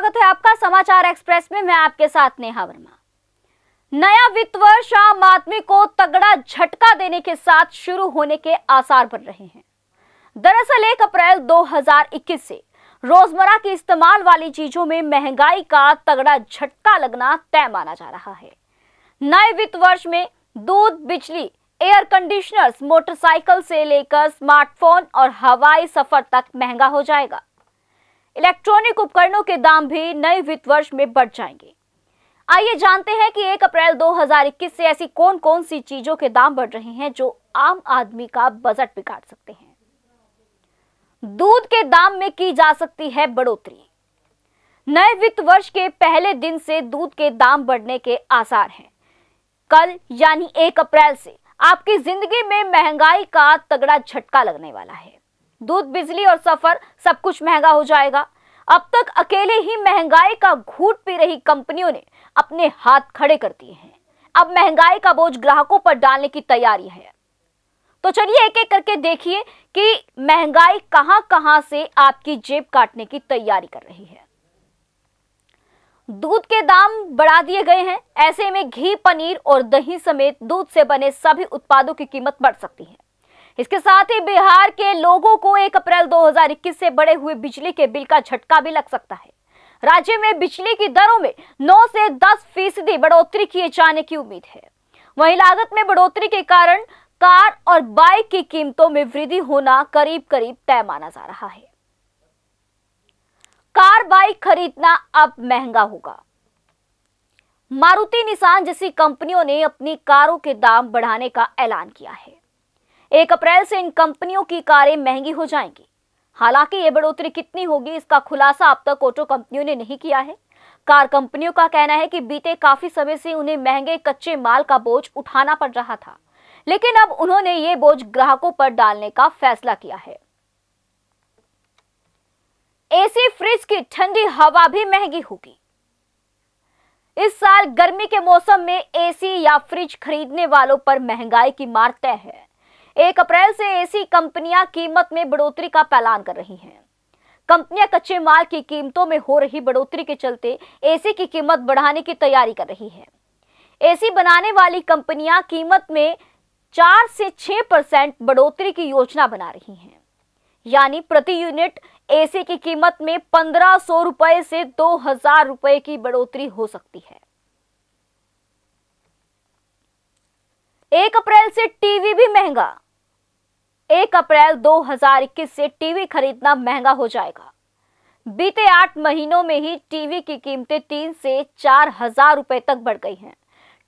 स्वागत है आपका समाचार एक्सप्रेस में मैं आपके साथ नेहा वर्मा नया वित्त वर्ष आम आदमी को तगड़ा झटका देने के साथ शुरू होने के आसार बन रहे हैं दरअसल एक अप्रैल 2021 से रोजमर्रा के इस्तेमाल वाली चीजों में महंगाई का तगड़ा झटका लगना तय माना जा रहा है नए वित्त वर्ष में दूध बिजली एयर कंडीशनर्स मोटरसाइकिल से लेकर स्मार्टफोन और हवाई सफर तक महंगा हो जाएगा इलेक्ट्रॉनिक उपकरणों के दाम भी नए वित्त वर्ष में बढ़ जाएंगे आइए जानते हैं कि 1 अप्रैल 2021 से ऐसी कौन कौन सी चीजों के दाम बढ़ रहे हैं जो आम आदमी का बजट बिगाड़ सकते हैं दूध के दाम में की जा सकती है बढ़ोतरी नए वित्त वर्ष के पहले दिन से दूध के दाम बढ़ने के आसार हैं कल यानी एक अप्रैल से आपकी जिंदगी में महंगाई का तगड़ा झटका लगने वाला है दूध बिजली और सफर सब कुछ महंगा हो जाएगा अब तक अकेले ही महंगाई का घूट पी रही कंपनियों ने अपने हाथ खड़े कर दिए हैं अब महंगाई का बोझ ग्राहकों पर डालने की तैयारी है तो चलिए एक एक करके देखिए कि महंगाई कहां कहां से आपकी जेब काटने की तैयारी कर रही है दूध के दाम बढ़ा दिए गए हैं ऐसे में घी पनीर और दही समेत दूध से बने सभी उत्पादों की कीमत बढ़ सकती है इसके साथ ही बिहार के लोगों को 1 अप्रैल 2021 से बढ़े हुए बिजली के बिल का झटका भी लग सकता है राज्य में बिजली की दरों में 9 से 10 फीसदी बढ़ोतरी किए जाने की उम्मीद है वहीं लागत में बढ़ोतरी के कारण कार और बाइक की कीमतों में वृद्धि होना करीब करीब तय माना जा रहा है कार बाइक खरीदना अब महंगा होगा मारुति निशान जैसी कंपनियों ने अपनी कारों के दाम बढ़ाने का ऐलान किया है एक अप्रैल से इन कंपनियों की कारें महंगी हो जाएंगी हालांकि ये बढ़ोतरी कितनी होगी इसका खुलासा अब तक ऑटो कंपनियों ने नहीं किया है कार कंपनियों का कहना है कि बीते काफी समय से उन्हें महंगे कच्चे माल का बोझ उठाना पड़ रहा था लेकिन अब उन्होंने ये बोझ ग्राहकों पर डालने का फैसला किया है एसी फ्रिज की ठंडी हवा भी महंगी होगी इस साल गर्मी के मौसम में एसी या फ्रिज खरीदने वालों पर महंगाई की मार तय है एक अप्रैल से एसी कंपनियां कीमत में बढ़ोतरी का ऐलान कर रही हैं कंपनियां कच्चे माल की कीमतों में हो रही बढ़ोतरी के चलते एसी की कीमत बढ़ाने की तैयारी कर रही है एसी बनाने वाली कंपनियां कीमत में चार से छह परसेंट बढ़ोतरी की योजना बना रही हैं यानी प्रति यूनिट एसी की कीमत में पंद्रह सौ रुपए से दो हजार रुपए की बढ़ोतरी हो सकती है एक अप्रैल से टीवी भी महंगा एक अप्रैल 2021 से टीवी खरीदना महंगा हो जाएगा बीते आठ महीनों में ही टीवी की कीमतें तीन से चार हजार रुपए तक बढ़ गई हैं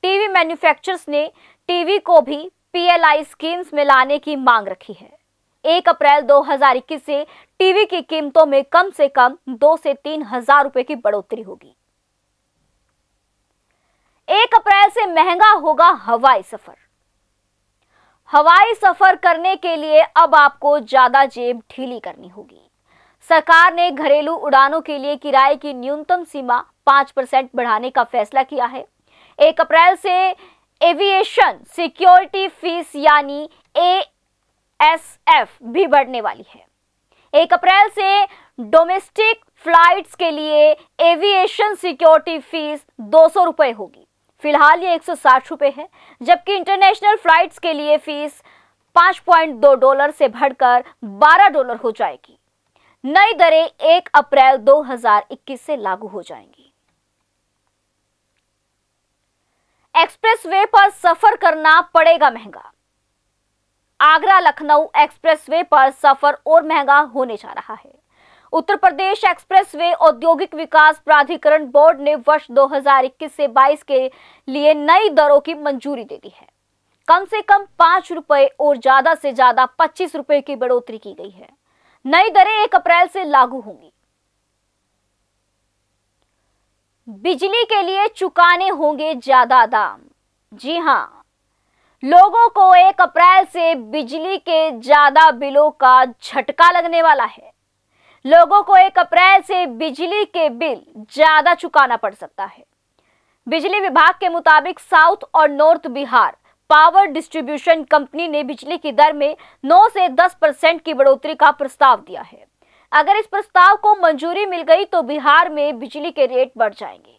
टीवी मैन्युफैक्चरर्स ने टीवी को भी पीएलआई स्कीम्स में लाने की मांग रखी है एक अप्रैल 2021 से टीवी की कीमतों में कम से कम दो से तीन हजार रुपए की बढ़ोतरी होगी एक अप्रैल से महंगा होगा हवाई सफर हवाई सफर करने के लिए अब आपको ज्यादा जेब ढीली करनी होगी सरकार ने घरेलू उड़ानों के लिए किराए की न्यूनतम सीमा पांच परसेंट बढ़ाने का फैसला किया है एक अप्रैल से एविएशन सिक्योरिटी फीस यानी ए एस एफ भी बढ़ने वाली है एक अप्रैल से डोमेस्टिक फ्लाइट्स के लिए एविएशन सिक्योरिटी फीस दो सौ रुपये होगी फिलहाल ये एक सौ है जबकि इंटरनेशनल फ्लाइट्स के लिए फीस 5.2 डॉलर से बढ़कर 12 डॉलर हो जाएगी नई दरें 1 अप्रैल 2021 से लागू हो जाएंगी एक्सप्रेसवे पर सफर करना पड़ेगा महंगा आगरा लखनऊ एक्सप्रेसवे पर सफर और महंगा होने जा रहा है उत्तर प्रदेश एक्सप्रेसवे औद्योगिक विकास प्राधिकरण बोर्ड ने वर्ष 2021 से 22 के लिए नई दरों की मंजूरी दे दी है कम से कम पांच रुपए और ज्यादा से ज्यादा पच्चीस रुपए की बढ़ोतरी की गई है नई दरें एक अप्रैल से लागू होंगी बिजली के लिए चुकाने होंगे ज्यादा दाम जी हाँ लोगों को एक अप्रैल से बिजली के ज्यादा बिलों का झटका लगने वाला है लोगों को एक अप्रैल से बिजली के बिल ज्यादा चुकाना पड़ सकता है बिजली विभाग के मुताबिक साउथ और north Bihar power distribution company ने बिजली की दर में 9 से 10 परसेंट की बढ़ोतरी का प्रस्ताव दिया है अगर इस प्रस्ताव को मंजूरी मिल गई तो बिहार में बिजली के रेट बढ़ जाएंगे